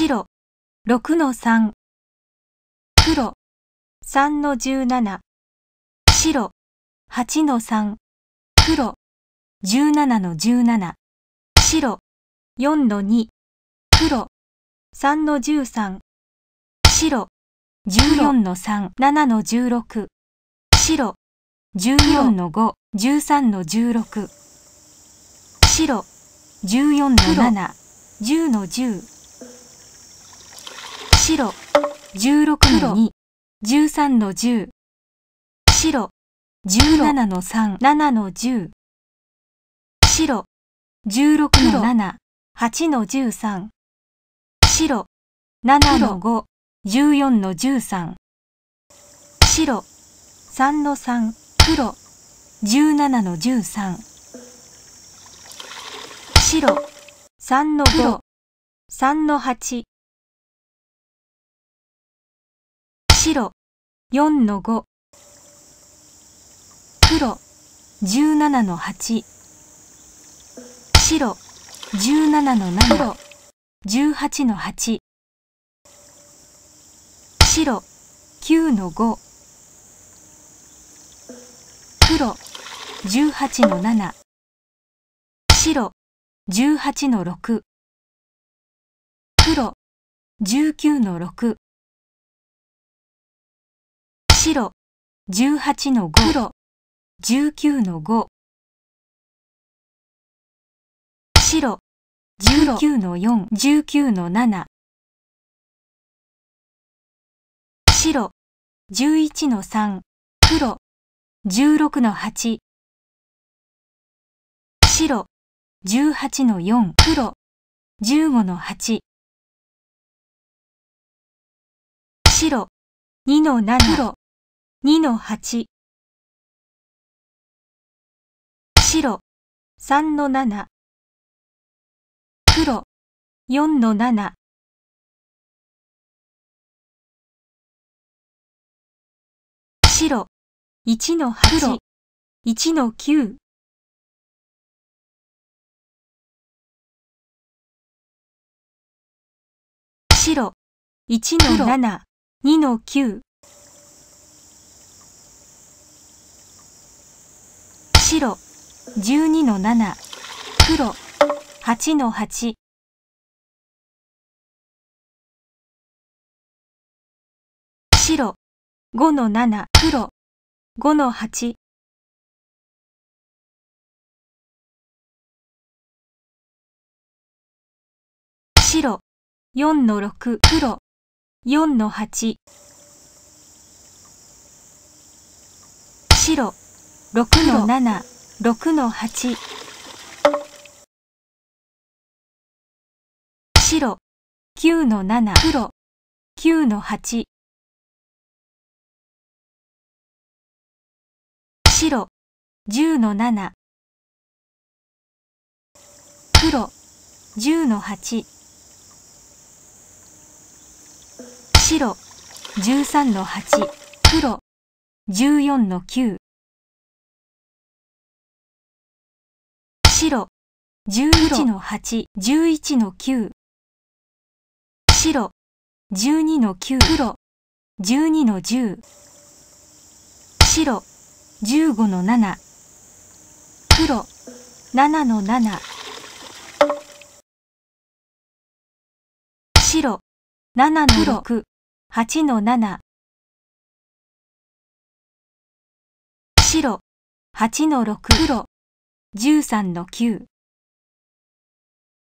白六の三。黒三の十七。白八の三。黒十七の十七。白四の二。黒三の十三。白十四の三。七の十六。白十四の五。十三の十六。白十四の七。十0の10白16の二、13の十、白17の三、7の十、白16の七、8の13白7の五、14の13白3の三、黒17の13白3の5 3の8白四の五。黒十七の八。白十七の七。黒十八の八。白九の五。黒十八の七。白十八の六。黒十九の六。白、18の5、黒、19の5、白、19の4、19の7、白、11の3、黒、16の8、白、18の4、黒、15の8、白、2の7、黒、2-8白3-7黒4-7白1の8、1の9。白1の7、2の9。白12の7黒8の8白5の7黒5の8白4の6黒4の8白六の七、六の八。白九の七、黒九の八。白十の七。黒十の八。白十三の八。黒十四の九。白11の8、11の9白12の9、黒12の10白15の7黒7の7白7の6、8の7白8の6黒13の9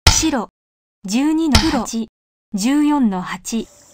白12の8 14の8